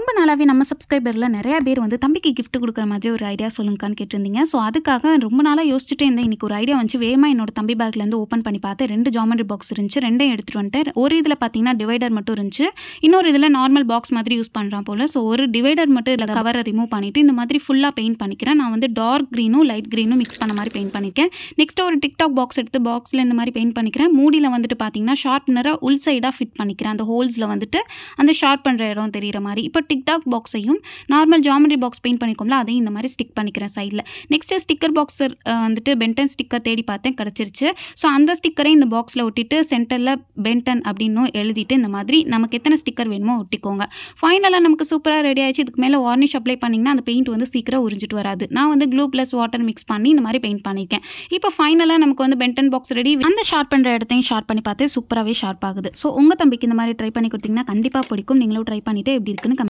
ரொம்ப நாளாகவே நம்ம சப்ஸ்கிரைபரில் நிறையா பேர் வந்து தம்பிக்கு கிஃப்ட் கொடுக்குற மாதிரி ஒரு ஐடியா சொல்லுங்கான்னு கேட்டிருந்தீங்க ஸோ அதுக்காக ரொம்ப நாளாக யோசிச்சுட்டே இருந்தேன் இன்றைக்கி ஒரு ஐடியா வந்துச்சு வேமா என்னோட தம்பி பேக்லேருந்து ஓப்பன் பண்ணி பார்த்தேன் ரெண்டு ஜாமெண்ட்ரி பாக்ஸ் இருந்துச்சு ரெண்டையும் எடுத்துகிட்டு வந்துட்டேன் ஒரு இதில் பார்த்தீங்கன்னா டிவைடர் மட்டும் இருந்துச்சு இன்னொரு இதில் நார்மல் பாக்ஸ் மாதிரி யூஸ் பண்ணுறான் போல் ஸோ ஒரு டிவைடர் மட்டும் இதில் கவரை ரிமூவ் பண்ணிவிட்டு இந்த மாதிரி ஃபுல்லாக பெயிண்ட் பண்ணிக்கிறேன் நான் வந்து டார்க் க்ரீனும் லைட் க்ரீனும் மிக்ஸ் பண்ண மாதிரி பெயிண்ட் பண்ணியிருக்கேன் நெக்ஸ்ட் ஒரு டிக்டாக் பாக்ஸ் எடுத்து பாக்ஸில் இந்த மாதிரி பெயிண்ட் பண்ணிக்கிறேன் மூடியில் வந்துட்டு பார்த்தீங்கன்னா ஷார்ப்னராக உள் சைடாக ஃபிட் பண்ணிக்கிறேன் அந்த ஹோல்ஸில் வந்துட்டு அந்த ஷார்ப் பண்ணுற இடம் தெரிகிற மாதிரி இப்போ டிக்டாக் பாக்ஸையும் நார்மல் ஜாமெட்ரி பாக்ஸ் பெயிண்ட் பண்ணிக்கோம்ல அதையும் இந்த மாதிரி ஸ்டிக் பண்ணிக்கிறேன் சைடில் நெக்ஸ்ட்டு ஸ்டிக்கர் பாக்ஸர் வந்துட்டு பென்டன் ஸ்டிக்கர் தேடி பார்த்தேன் கிடச்சிருச்சு ஸோ அந்த ஸ்டிக்கரை இந்த பாக்ஸில் ஒட்டிட்டு சென்டரில் பென்டன் அப்படின்னு எழுதிட்டு இந்த மாதிரி நமக்கு எத்தனை ஸ்டிக்கர் வேணுமோ ஒட்டிக்கோங்க ஃபைனலாக நமக்கு சூப்பராக ரெடி ஆயிடுச்சு இதுக்கு மேலே வார்னிஷ் அப்ளை பண்ணிங்கன்னா அந்த பெயிண்ட் வந்து சீக்கிரம் உறிஞ்சிட்டு வராது நான் வந்து க்ளூ ப்ளஸ் வாட்டர் மிக்ஸ் பண்ணி இந்த மாதிரி பெயிண்ட் பண்ணியிருக்கேன் இப்போ ஃபைனலாக நமக்கு வந்து பென்டன் பாக்ஸ் ரெடி அந்த ஷார்ப் பண்ணுற இடத்தையும் ஷார்ப் பண்ணி பார்த்து சூப்பராகவே ஷார்ப் ஆகுது ஸோ உங்கள் தம்பிக்கு இந்த மாதிரி ட்ரை பண்ணி கொடுத்தீங்கன்னா கண்டிப்பாக பிடிக்கும் நீங்களும் ட்ரை பண்ணிவிட்டு எப்படி இருக்குன்னு